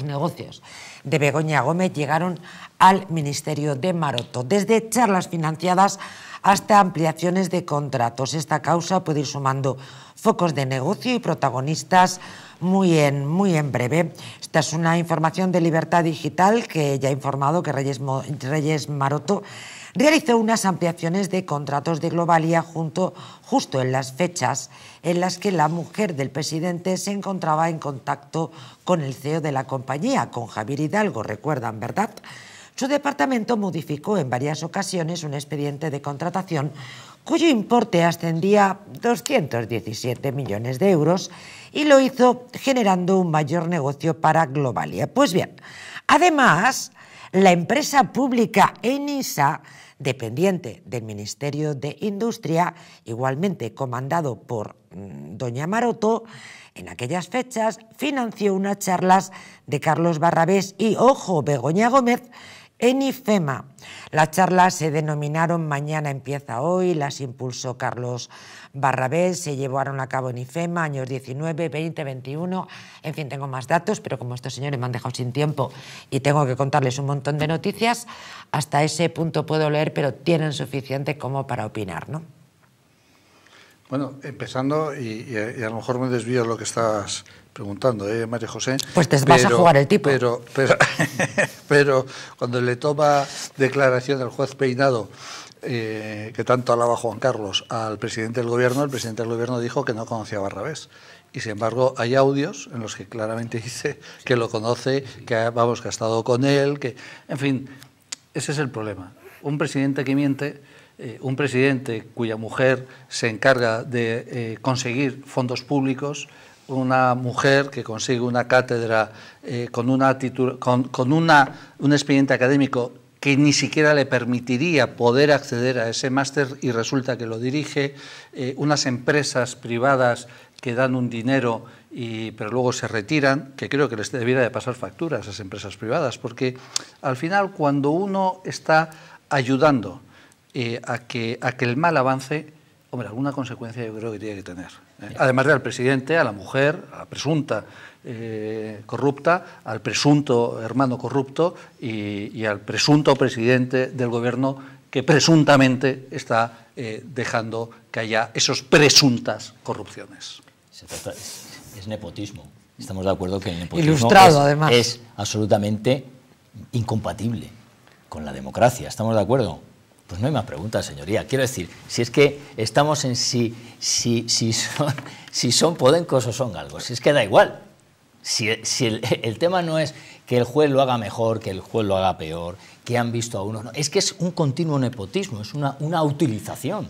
Los negocios de Begoña Gómez llegaron al Ministerio de Maroto, desde charlas financiadas hasta ampliaciones de contratos. Esta causa puede ir sumando focos de negocio y protagonistas muy en, muy en breve. Esta es una información de Libertad Digital que ya ha informado que Reyes Maroto realizó unas ampliaciones de contratos de Globalia justo en las fechas en las que la mujer del presidente se encontraba en contacto con el CEO de la compañía, con Javier Hidalgo, recuerdan, ¿verdad? Su departamento modificó en varias ocasiones un expediente de contratación cuyo importe ascendía a 217 millones de euros y lo hizo generando un mayor negocio para Globalia. Pues bien, además la empresa pública ENISA, dependiente del Ministerio de Industria, igualmente comandado por mm, doña Maroto, en aquellas fechas financió unas charlas de Carlos Barrabés y, ojo, Begoña Gómez, en IFEMA. Las charlas se denominaron Mañana empieza hoy, las impulsó Carlos Barrabés, se llevaron a cabo en IFEMA años 19, 20, 21, en fin, tengo más datos, pero como estos señores me han dejado sin tiempo y tengo que contarles un montón de noticias, hasta ese punto puedo leer, pero tienen suficiente como para opinar, ¿no? Bueno, empezando, y, a, lo mejor me desvío de lo que estás preguntando, ¿eh, María José? Pues te vas a jugar el tipo. Pero, cuando le toma declaración al juez Peinado, eh, que tanto alaba Juan Carlos, al presidente del gobierno, el presidente del gobierno dijo que no conocía a Barrabés. Y sin embargo, hay audios en los que claramente dice que lo conoce, que vamos, que ha estado con él, que. En fin, ese es el problema. Un presidente que miente eh, un presidente cuya mujer se encarga de eh, conseguir fondos públicos, una mujer que consigue una cátedra eh, con, una con una, un expediente académico que ni siquiera le permitiría poder acceder a ese máster y resulta que lo dirige, unas empresas privadas que dan un dinero y, pero luego se retiran, que creo que les debiera de pasar factura a esas empresas privadas, porque al final cuando uno está ayudando eh, a, que, el mal avance, hombre, alguna consecuencia yo creo que tiene que tener. ¿eh? Además del presidente, a la mujer, a la presunta eh, corrupta, al presunto hermano corrupto y, al presunto presidente del gobierno que presuntamente está dejando que haya esas presuntas corrupciones. es, nepotismo. Estamos de acuerdo que el nepotismo es absolutamente incompatible con la democracia. ¿Estamos de acuerdo? Pues no hay más preguntas, señoría. Quiero decir, si es que estamos en si, si, si, son, si son podencos o son algo, si es que da igual. Si, el, tema no es que el juez lo haga mejor, que el juez lo haga peor, que han visto a uno... no. es que es un continuo nepotismo, es una, una utilización.